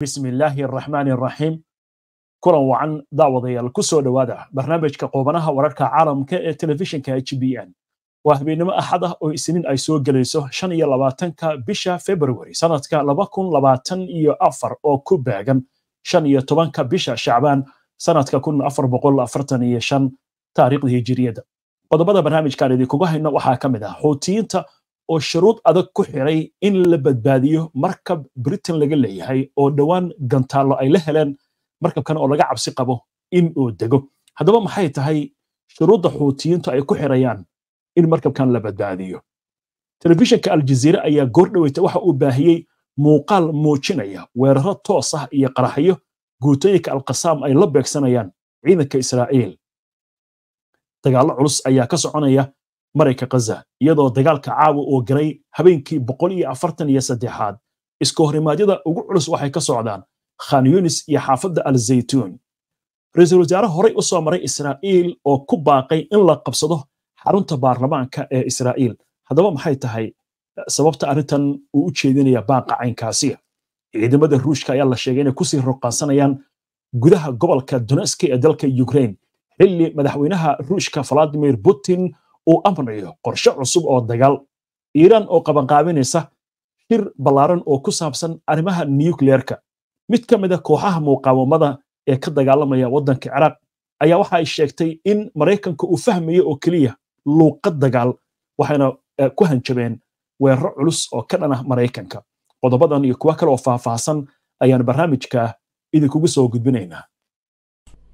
bismi illaahi araxmaani araxiim kulan wacan daawadayaal ku soo dhowaada barnaamijka qoobanaha wararka caalamka ee telefishinka h b n waa habeenimo axad ah oo isniin ay soo gelayso shan iyo labaatanka bisha februari sanadka laba kun labaatan iyo afar oo ku baagan shan iyo tobanka bisha shacbaan sanadka kun afar boqol afartan iyo shan taariikhda hijiriyadda qodobada barnaamijkaan idinkugu hayno waxaa ka mid ah xuutiyiinta oo shuruud adag ku xiray in la badbaadiyo markab britain laga leeyahay oo dhowaan gantaallo ay la heleen markabkan oo laga cabsi qabo in uu dego haddaba maxay tahay shuruudda xuutiyiintu ay ku xirayaan in markabkan la badbaadiyo telefishinka aljaziire ayaa goor goordhaweyta waxa uu baahiyey muuqaal muujinaya weeraro toos ah iyo qaraxyo guutooyinka alqasaam ay la beegsanayaan ciidanka israa'iil dagaallo culus ayaa ka soconaya marayka khaza iyadoo dagaalka caawa oo garay habeenkii boqol iyo afartan iyo saddexaad iska horimaadyada ugu culus waxay ka socdaan khanyunis iyo xaafadda al zaytuun ra-iisul wasaare horey u soo maray israa'iil oo ku baaqay in la qabsado xarunta baarlamaanka ee israa'iil haddaba maxay tahay sababta arrintan uu u jeedinaya baaqa caynkaasi ciidamada ruushka ayaa la sheegay inay kusii ruqaansanayaan gudaha gobolka donetski ee dalka ukraine xilli madaxweynaha ruushka valadimir putin uu amrayo qorshe cusub oo dagaal iiraan oo qabanqaabinaysa shir ballaaran oo ku saabsan arrimaha nukliyeerka mid ka mida ah kooxaha muqaawamada ee ka dagaalamaya waddanka ciraaq ayaa waxa ay sheegtay in maraykanka uu fahmayo oo keliya luuqad dagaal waxayna e, ku hanjabeen weeraro culus oo ka dhan ah maraykanka qodobadan iyo kuwa kale oo faahfaahsan ayaan barnaamijka idinkugu soo gudbinaynaa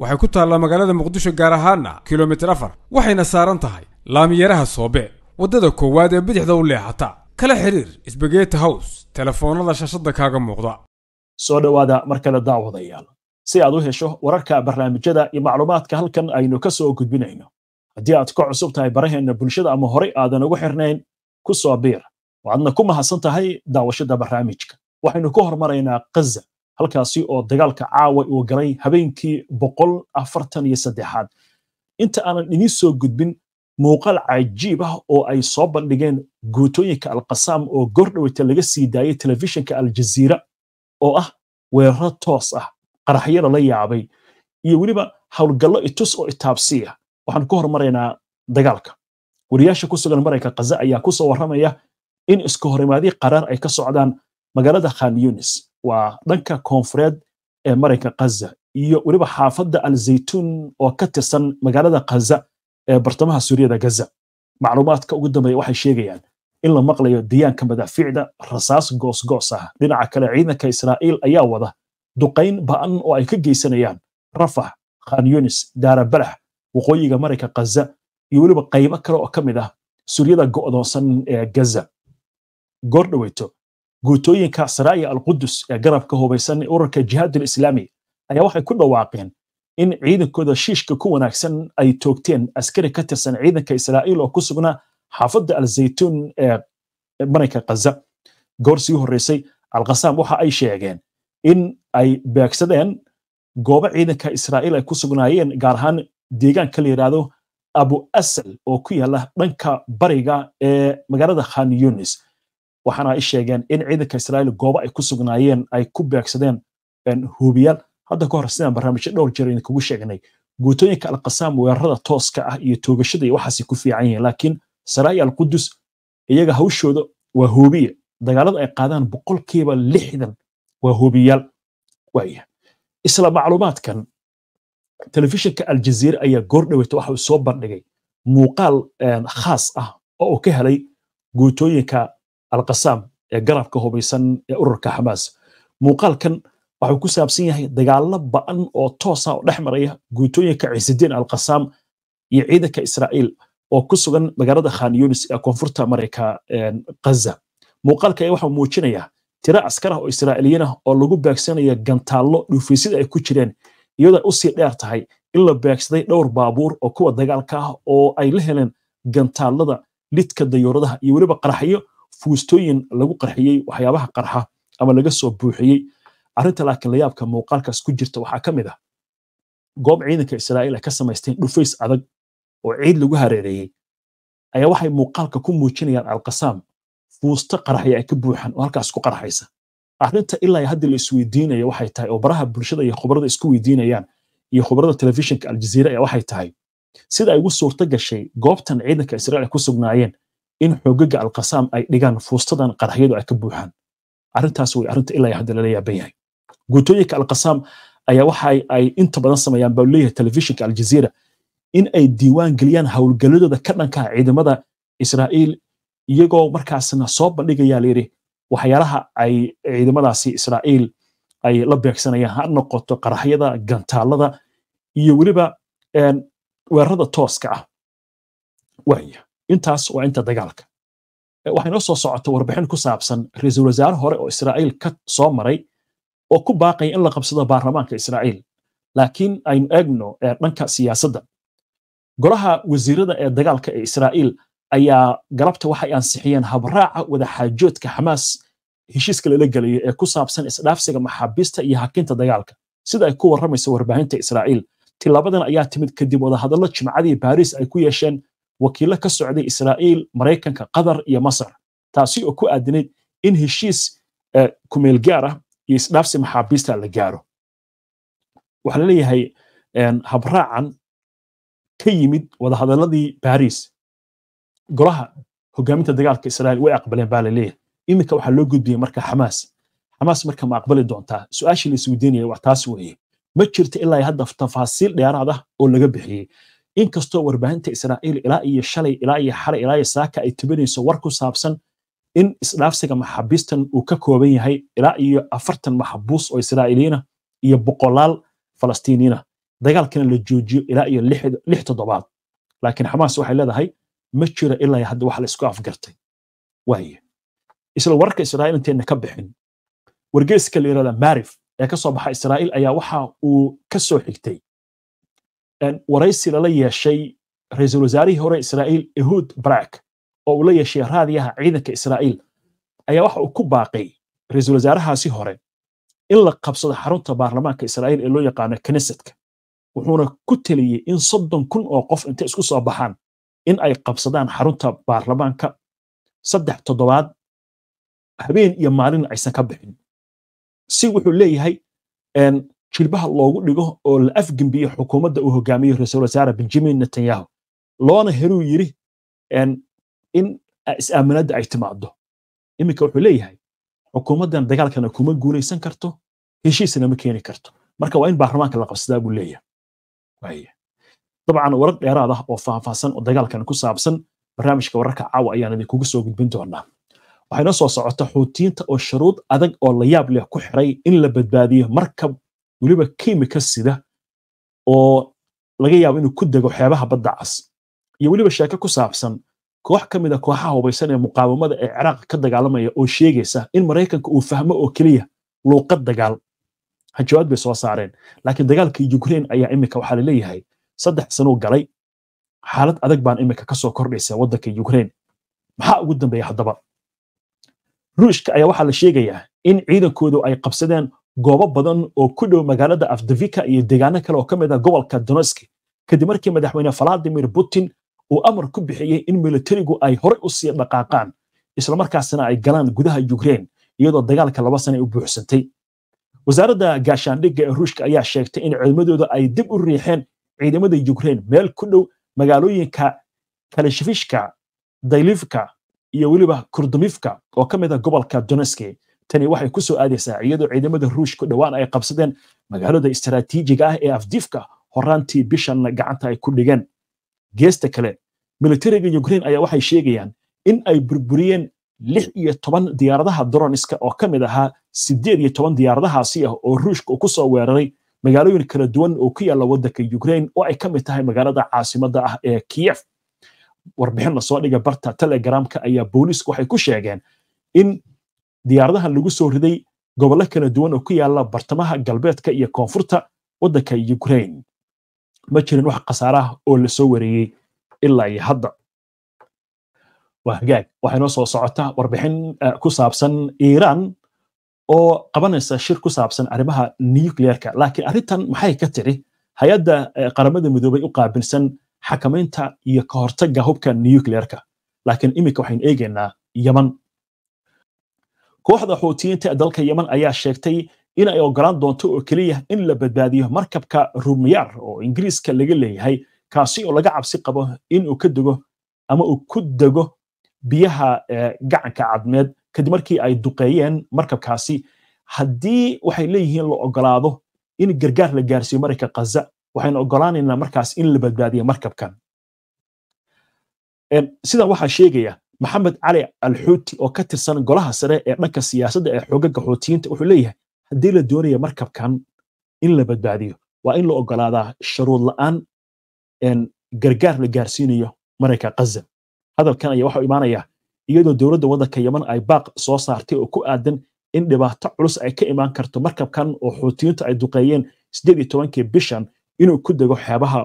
waxay ku taallaa magaalada muqdisho gaar ahaana kilomitir afar waxayna saaran tahay laamiyaraha soobe waddada koowaad ee bidixda u leexata kala xidhiir sbageti hows telefoonada shashadda kaaga muuqda soo dhowaada mar kale daawadayaal si aad u hesho wararka barnaamijyada iyo macluumaadka halkan aynu ka soo gudbinayno haddii aad ka cusub tahay baraheenna bulshada ama horey aadan ugu xirnayn ku soo biir oo ku mahadsan tahay daawashada barnaamijka waxaynu ka hormaraynaa kaza halkaasi oo dagaalka caawa uu galay habeenkii boqol afartan iyo saddexaad inta aanan idiin soo gudbin muuqaal cajiib ah oo ay soo bandhigeen guutooyinka alqasaam oo gordhoweyta laga sii daayey telefishinka aljaziira oo ah weeraro toos ah qaraxyada la yaabay iyo weliba howlgallo itus oo itaabsiya ah. waxaan ku hormaraynaa dagaalka wariyaasha ku sugan marayka kaza ayaa ku soo warramaya in isku horimaadii qaraar ay ka socdaan magaalada khan yunis waa dhanka koonfureed ee maranka kaza iyo weliba xaafadda alzaytuun oo ka tirsan magaalada khaza ee bartamaha suuriyada gaza macluumaadka ugu dambeeya waxay sheegayaan in la maqlayo diyaanka madaafiicda rasaas goosgoos ah dhinaca kale ciidanka israa'iil ayaa wada duqayn ba'an oo ay ka geysanayaan rafax khan yunis daarabalax waqooyiga maranka kaza iyo weliba qaybo kale oo ka mid ah suuriyada go'doonsan ee gaza goor dhaweyto guutooyinka saraaya alqudus ee garabka hubaysan ee ururka jihaadul islaami ayaa waxay ku dhawaaqeen in ciidankooda shiishka ku wanaagsan ay toogteen askari ka tirsan ciidanka israa'iil oo ku sugnaa xaafadda alzaytuun ee maranka khaza goor sii horreysay alkhasaam waxa ay sheegeen in ay beegsadeen goobo ciidanka israa'iil ay ku sugnaayeen gaar ahaan deegaanka la yidhaahdo abu asal oo ku yaala dhanka bariga ee magaalada khan yunis waxaana ay sheegeen in ciidanka israa'iil goobo ay ku sugnaayeen ay ku beegsadeen hubiyaal hadda ka hor sidaan barnaamijyo dhowr jeer idinkugu sheegnay guutooyinka alqasaam weerarada tooska ah iyo toogashada iyo waxaasay ku fiican yihiin laakiin saraa'i alqudus iyaga hawshooda waa hubiye dagaalada ay qaadaan boqolkiiba lixdan waa hubiyaal waaya isla macluumaadkan telefishinka aljaziira ayaa goordhaweyta waxa uu soo bandhigay muuqaal khaas ah oo uu ka helay guutooyinka alkasaam ee garabka hubaysan ee ururka xamaas muuqaalkan waxuu ku saabsan yahay dagaalo ba'an oo toosa oo dhex maraya guutooyinka ciisidiin alkasaam iyo ciidanka israa'iil oo ku sugan magaalada khan yunis ee koonfurta marayka ghaza muuqaalka ayaa waxuu muujinayaa tiro askar ah oo israa'iiliyiin ah oo lagu beegsanaya gantaallo dhuufaysyada ay ku jireen iyadoo usii sii dheer tahay in la beegsaday dhowr baabuur oo kuwa dagaalka ah oo ay la heleen gantaallada lidka dayuuradaha iyo weliba qaraxyo fuustooyin lagu qarxiyey waxyaabaha qarxa ama laga soo buuxiyey arinta laakiin layaabka muuqaalkaas ku jirta waxaa ka mid ah goob ciidanka israa'iil ay ka samaysteen dhufays adag oo ciid lagu hareereeyey ayaa waxay muuqaalka ku muujinayaan alkasaam fuusto qarxaya ay ka buuxan oo halkaas ku qarxaysa arrinta ilaa hadda la waxay tahay oo baraha bulshada iyo khubarada isku weydiinayaan iyo khubarada telefishinka aljaziira ayaa waxay tahay sida ay ugu suurto gashay goobtan ciidanka israa'iil ay ku sugnaayeen in xoogaga alkasaam ay dhigaan fuustadan qaraxyadu ay ka buuxaan arintaas way arinta ilaa hadda lala yaaban yahay guutooyinka alkasaam ayaa waxa ay inta badan sameeyaan baa leeyahay telefishinka aljazeera in ay diiwaan geliyaan howlgalladooda ka dhanka ciidamada israa'iil iyagoo markaasna soo bandhigaya layidhi waxyaalaha ay ciidamadaasi israa'iil ay la beegsanayaan ha noqoto qaraxyada gantaalada iyo weliba weerarada tooska ah waaya intaas waa inta dagaalka waxaynoo soo socota warbixin ku saabsan ra-iisul wasaare hore oo israa'iil ka soo maray oo ku baaqaya in la qabsado baarlamaanka israa'iil laakiin aynu eegno dhanka siyaasadda golaha wasiirada ee dagaalka ee israa'iil ayaa galabta waxay ansixiyeen habraaca wadaxaajoodka xamaas heshiiska lala gelayo ee ku saabsan isdhaafsiga maxaabiista iyo hakinta dagaalka sida ay ku warramayso warbaahinta israa'iil tilaabadana ayaa timid kadib wadahadallo jimcadii baariis ay ku yeesheen wakiilo ka socday israa'iil maraykanka qatar iyo masar taasi oo ku aadinayd in heshiis eh, kumeel gaar ah iyo isdhaafsi maxaabiista la gaaro waxaa laleeyahay habraacan ka yimid wadahadaladii baris golaha hogaaminta dagaalka israa'iil way aqbaleen baa laleeyahay iminka waxaa loo gudbiyey marka xamaas xamaas marka ma aqbali doontaa su-aashii la isweydiinaya taas weeye ma jirta ilaa hadda tafaasiil dheeraad ah oo laga bixiyey inkastoo warbaahinta israa'iil ilaa iyo shalay ilaa iyo xalay ilaa iyo saaka ay tibinayso war ku saabsan in isdhaafsiga maxaabiistan uu ka kooban yahay ilaa iyo afartan maxabuus oo israa'iiliyiina iyo boqolaal falastiiniyiina dagaalkana la joojiyo ilaa iyo lix toddobaad laakiin xamaas waxay leedahay ma jiro ilaa hadda waxa la afgartay waaye isla wararka israa'iil intayna ka bixin wargeyska la yidhahda maarif ee kasoo baxa israa'iil ayaa waxa uu ka soo xigtay waraysi lala yeeshay ra-iisul wasaarihii hore israa'iil ehud barak oo uu la yeeshay raadiyaha ciidanka israa'iil ayaa waxa uu ku baaqay ra-iisul wasaarahaasi hore in la qabsado xarunta baarlamaanka israa'iil ee loo yaqaano knesetka wuxuuna ku teliyey in soddon kun oo qof intay isku soo baxaan in ay qabsadaan xarunta baarlamaanka saddex toddobaad habeen iyo maalin aysan ka bixin si wuxuu leeyahay jilbaha loogu dhigo oo la afgembiye xukuumadda uu hogaamiyo ra-iisul wasaare benjamin netanyahu loona heruu yidhi in is-aaminadda ay timaaddo iminka wuxuu leeyahay xukuumaddan dagaalkana kuma guulaysan karto heshiisna ma keeni karto marka waa in baarlamaanka la qabsadaa buu leeyahay dabcan warag dheeraad ah oo faahfaahsan oo dagaalkan ku saabsan barnaamijka wararka caawa ayaan idinkugu soo gudbin doonaa waxayna soo socota xuutiyiinta oo shuruud adag oo la yaab leh ku xiray in la badbaadiyo markab weliba kimika sida oo laga yaabo inuu ku dego xeebaha badda cas iyo weliba sheeke ku saabsan koox ka mid a ah kooxaha hubaysan ee muqaawamada ee ciraaq ka dagaalamaya oo sheegaysa in maraykanka uu fahmo oo keliya luuqad dagaal hajawaad bay soo saareen laakiin dagaalka yukrain ayaa imika waxaa la saddex sanuu galay xaalad adag baan imika ka kordhaysa waddanka yukrain maxaa ugu dambeeya haddaba ruushka ayaa waxaa la sheegayaa in ciidankoodu ay qabsadeen goobo badan oo ku dhow magaalada afdavika iyo deegaano kale oo ka mid a ah gobolka doneski kadib markii madaxweyne valadimir putin uu amar ku bixiyey in militarigu ay horey usii dhaqaaqaan islamarkaasna ay galaan gudaha yukrein iyadoo dagaalka laba sana u buuxsantay wasaaradda gaashaandhigga ee ruushka ayaa sheegtay in ciidamadooda ay dib u riixeen ciidamada yukrein meel ku dhow magaalooyinka kaleshifishka daylivka iyo weliba kurdumifka oo ka mid ah gobolka doneski tani waxay ku soo aadaysaa iyadoo ciidamada ruushka dhowaan ay qabsadeen magaalada istaraatiijiga ah ee afdifka horaantii bishanna gacanta ay ku dhigeen geesta kale militariga ukrain ayaa waxay sheegayaan in ay burburiyeen lix iyo toban diyaaradaha droniska oo ka mid ahaa siddeed iyo toban diyaaradahaasi ah oo ruushka ku soo weeraray magaalooyin kala duwan oo ku yaalla waddanka ukrain oo ay ka mid tahay magaalada caasimada ah ee kiyef warbixin lasoo dhiga barta telegramka ayaa booliisku waxay ku sheegeen in diyaaradahan lagu soo riday gobollo kala duwan oo ku yaalla bartamaha galbeedka iyo koonfurta waddanka ukrain ma jirin wax khasaare ah oo lasoo wareeyey ilaa iyo hadda waa hagaag waxaynoo soo socota warbixin e, ku saabsan iiraan oo qabanaysa shir ku saabsan arrimaha nukliyeerka laakiin arrintan maxay ka tiri hay-adda e, qaramada midoobay u qaabilsan xakamaynta iyo ka hubka nukliyeerka laakiin iminka waxaynu eegaynaa yaman kooxda xuutiyiinta ee dalka yeman ayaa sheegtay inay ay ogolaan doonto oo keliya in la badbaadiyo markabka rumiyar oo ingiriiska laga leeyahay kaasi oo laga cabsi qabo in uu ka dego ama uu ku dego biyaha eh, gacanka cadmeed kadib markii ay duqeeyeen markabkaasi haddii waxay leeyihiin la ogolaado in gargaar la gaarsiiyo marayka kaza waxaynu ogolaanaynaa markaas in la badbaadiyo markabkan sidan waxaa sheegaya maxamed cali alxuuti oo ka tirsan golaha sare ee dhanka siyaasadda ee xoogaga xuutiyiinta wuxuu leeyahay haddii la doonaya markabkan in la badbaadiyo waa in la ogolaadaa shuruud la-aan gargaar la gaarsiinayo mareyka khaza hadalkan ayaa waxau imaanayaa iyadoo dowladda waddanka yeman ay baaq soo saartay oo ku aadan in dhibaato culus ay ka imaan karto markabkan oo xuutiyiintu ay duqeeyeen sideed iyo tobankii bishan inuu ku dego xeebaha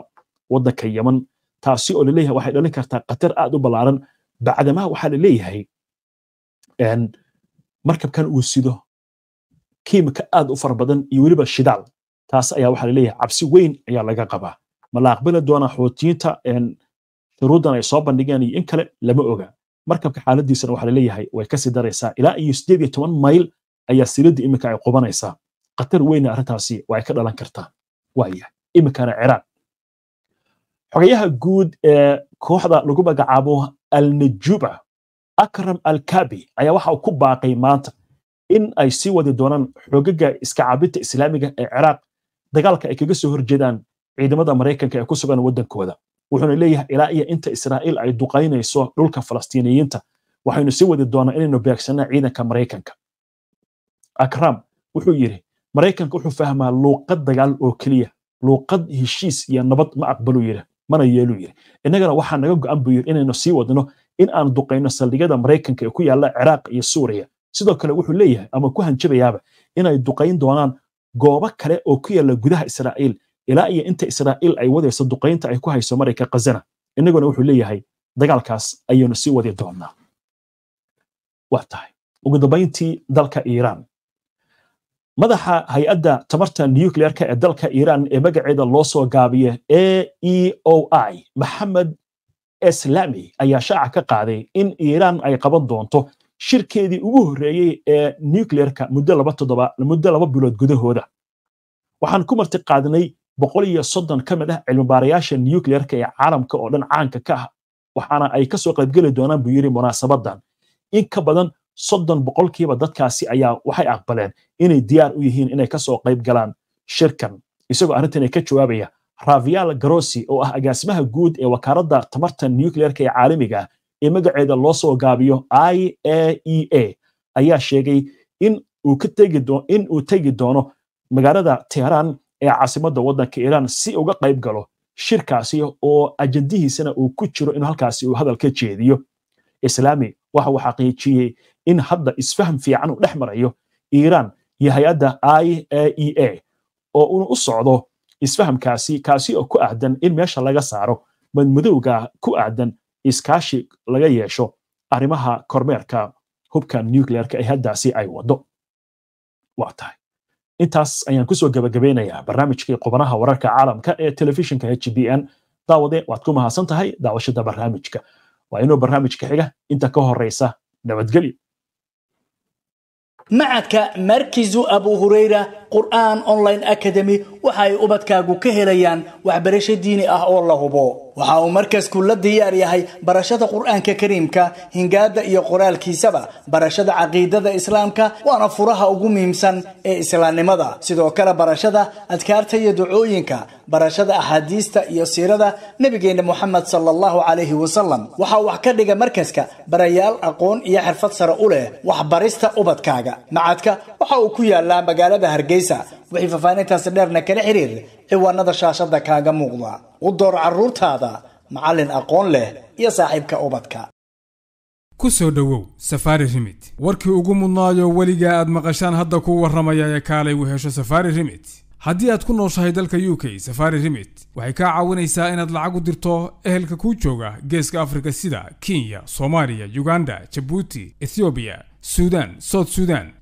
waddanka yeman taasi oo laleeyahay waxay dhalin kartaa khatar aad u ballaaran bacdamaha waxaa la leeyahay markabkan uu sido kiimika aad u fara badan iyo weliba shidaal taas ayaa waxaa laleeyahay cabsi weyn ayaa laga qabaa ma la aqbali doonaa xootiyiinta shuruuddan ay soo bandhigeen iyo in kale lama oga markabka xaaladiisana waxaa laleeyahay way kasii daraysaa ilaa iyo sideed iyo toban mayl ayaa siladda iminka ay qubanaysaa khatar weyna arrintaasi waa ay ka dhalan kartaa waaya iminkana ciraaq xogayaha guud ee kooxda lagu magacaabo alnajuba akram alkabi ayaa waxa uu ku baaqay maanta in ay sii wadi doonaan xogaga iska caabinta islaamiga ee ciraaq dagaalka ay kaga soo horjeedaan ciidamada maraykanka ee ku sugan waddankooda wuxuuna leeyahay ilaa iyo inta israa'iil ay duqaynayso dhulka falastiiniyiinta waxaynu sii wadi doonaa inaynu beegsannaa ciidanka maraykanka akram wuxuu yidhi maraykanka wuxuu fahmaa luuqad dagaal oo keliya luuqad heshiis iyo nabad ma aqbalu yidhi mana yeelu yiri inagana waxaa naga go-an buu yiri inaynu sii wadno in aan duqayno saldhigyada maraykanka ee ku yaalla ciraaq iyo suuriya sidoo kale wuxuu leeyahay ama ku hanjabayaaba inay duqayn doonaan goobo kale oo ku yaalla gudaha israa'iil ilaa iyo inta israa'iil ay wadayso duqaynta ay ku hayso marayka khazana inaguna wuxuu leeyahay dagaalkaas ayaynu sii wadi doonaa waa tahay ugu dambayntii dalka iiraan madaxa hay-adda tamarta nuclearka ee dalka iiraan ee magaceeda loo soo gaabiya a e o i maxamed slami ayaa shaaca ka qaaday in iiraan ay qaban doonto shirkeedii ugu horreeyey ee nuclearka muddo muddo laba bilood gudahooda waxaan ku marti qaadnay boqol iyo soddon ka mid ah cilmibaarayaasha nuclearka ee caalamka oo dhan caanka ka ah waxaana ay ka soo qaybgeli doonaan buu yidhi munaasabadan in ka badan soddon boqolkiiba dadkaasi ayaa waxay aqbaleen inay diyaar u yihiin inay kasoo qayb galaan shirkan isagoo arrintana ka jawaabaya raviala garosi oo ah agaasimaha guud ee wakaaradda tamarta nucleerka ee caalamiga ah ee magaceeda loo soo gaabiyo i a e a ayaa sheegay in uu tegi doono magaalada teheraan ee caasimadda waddanka iiraan si uga qayb galo shirkaasi oo ajandihiisana uu ku jiro inuu halkaasi uu hadal ka jeediyo islaami waxa uu xaqiijiyey in hadda isfaham fiican uu dhex marayo iiraan iyo hay-adda i a e a oo uu u socdo isfahamkaasi kaasi oo ku aadan in meesha laga saaro madmadowga ku aadan iskaashi laga yeesho arrimaha kormeerka hubka nuclearka ee haddaasi ay waddo waa tahay intaas ayaan kusoo gabagabeynayaa barnaamijkii qubanaha wararka caalamka ee telefishinka h b n daawadee waad ku mahadsan tahay daawashada barnaamijka waa inuu barnaamijka xiga inta ka horeysa nabadgelyo macaka markizu abu hurayra qur'aan online academy waxa ay ubadkaagu ka helayaan waxbarasho diini ah oo la hubo waxa uu markaas la diyaar yahay barashada qur'aanka kariimka hingaada iyo qoraalkiisaba barashada caqiidada islaamka waana furaha ugu muhiimsan ee islaamnimada sidoo kale barashada adkaarta iyo ducooyinka barashada axaadiista iyo siirada nebigeenna moxamed sala allahu calayhi wasalam waxaa wax ka dhiga markaska barayaal aqoon iyo xirfad sare u leh waxbarista ubadkaaga macadka waxa uu ku yaalaa magaalada hargeysa hargeysa wixii faafaahintaasi dheerna kala xiriir ciwaanada shaashada kaaga muuqda u door caruurtaada macallin aqoon leh iyo saaxiibka ubadka ku soo dhowow safaari rimit warkii ugu mudnaayo weligaa aad maqashaan hadda kuu warramaya ee kaalay u hesho safaari rimit haddii aad ku nooshahay dalka u k safari rimit waxay kaa caawinaysaa inaad lacag u dirto ehelka kuu jooga geeska afrika sida kenya soomaaliya uganda jabuuti ethoobiya suudaan south suudan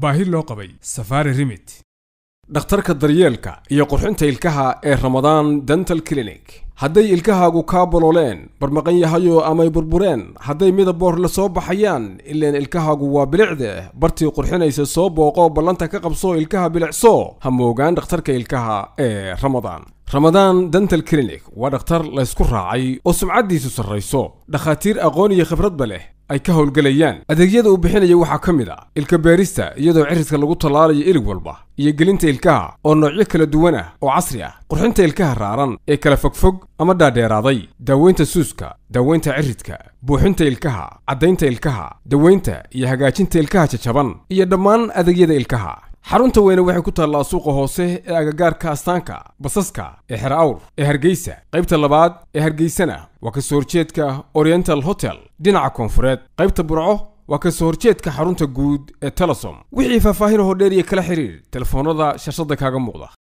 baahi loo qabay safari rimit dhakhtarka daryeelka iyo qurxinta ilkaha ee ramadaan dental clinic hadday ilkahaagu kaa bololeen barmaqan yahayoo amay burbureen hadday midaboor la soo baxayaan ileen ilkahaagu waa bilicde bartii qurxinaysa soo booqoo ballanta ka qabso ilkaha bilicsoo ha moogaan dhakhtarka ilkaha ee ramadaan ramadaan dental clinic waa dhakhtar la laysku raacay oo sumcaddiisu sarrayso dhakhaatiir aqoon iyo khibradba leh ay ka howlgelayaan adeegyada uu bixinaya waxaa ka mid a ilka beerista iyadoo cirridka lagu tallaalayo ilig walba iyo gelinta ilkaha oo noocyo kala duwan ah oo casri ah qurxinta ilkaha raaran ee kala fogfog ama dhaadheeraaday daaweynta suuska daaweynta ciridka buuxinta ilkaha caddaynta ilkaha daweynta iyo hagaajinta ilkaha jajaban iyo dhammaan adeegyada ilkaha xarunta weyne waxay ku taallaa suuqa hoose ee agagaarka astaanka basaska ee xer awr ee hargeysa qaybta labaad ee hargeysana waa kasoo horjeedka oriental hotel dhinaca koonfureed qaybta burco waa kasoo horjeedka xarunta guud ee telesom wixii faahfaahin dheer dheeriya kala xidhiir telefoonada shashada kaaga muuqda